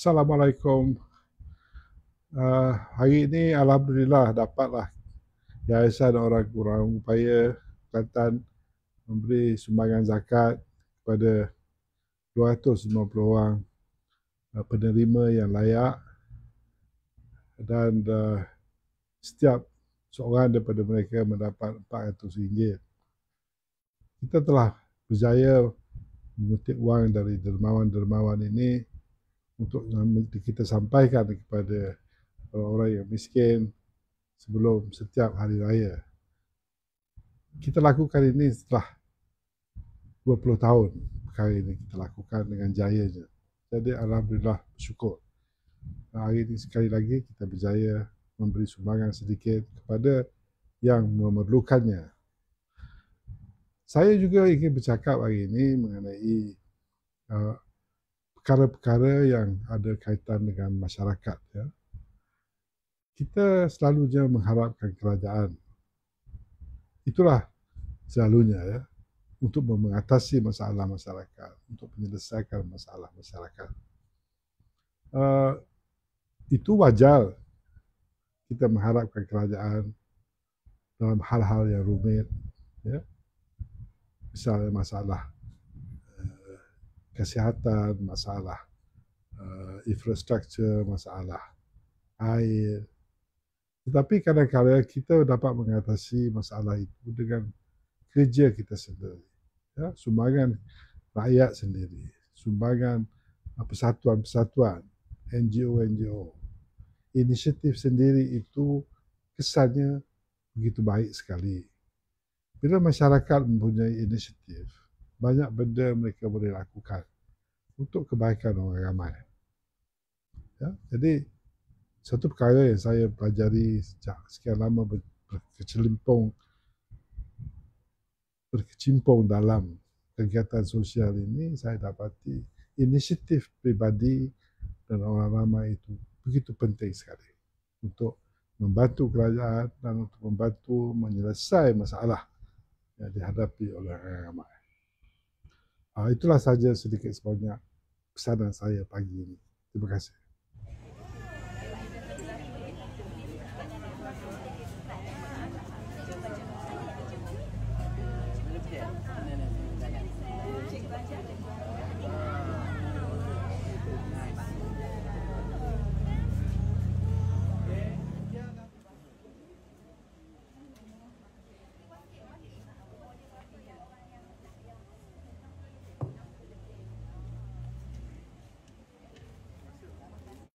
Assalamualaikum. Uh, hari ini Alhamdulillah dapatlah jahisan orang kurang upaya Kelantan memberi sumbangan zakat kepada 250 orang uh, penerima yang layak dan uh, setiap seorang daripada mereka mendapat RM400. Kita telah berjaya mengutip wang dari dermawan-dermawan ini untuk kita sampaikan kepada orang-orang yang miskin sebelum setiap hari raya. Kita lakukan ini setelah 20 tahun perkara ini kita lakukan dengan jayanya. Jadi Alhamdulillah bersyukur. Dan hari ini sekali lagi kita berjaya memberi sumbangan sedikit kepada yang memerlukannya. Saya juga ingin bercakap hari ini mengenai uh, perkara-perkara yang ada kaitan dengan masyarakat ya. Kita selalunya mengharapkan kerajaan. Itulah selalunya ya untuk mengatasi masalah masyarakat, untuk menyelesaikan masalah masyarakat. Uh, itu wajar kita mengharapkan kerajaan dalam hal-hal yang rumit ya. Misalnya masalah kesihatan, masalah uh, eh, infrastruktur, masalah air. Tetapi kadang-kadang kita dapat mengatasi masalah itu dengan kerja kita sendiri. Ya, sumbangan rakyat sendiri, sumbangan eh, persatuan-persatuan, NGO-NGO. Inisiatif sendiri itu kesannya begitu baik sekali. Bila masyarakat mempunyai inisiatif, banyak benda mereka boleh lakukan untuk kebaikan orang ramai. Ya, jadi satu perkara yang saya pelajari sejak sekian lama berkecimpung berkecimpung dalam kegiatan sosial ini saya dapati inisiatif pribadi dan orang ramai itu begitu penting sekali untuk membantu kerajaan dan untuk membantu menyelesaikan masalah yang dihadapi oleh orang ramai. Ah, itulah saja sedikit sebanyak pesanan saya pagi ini. Terima kasih.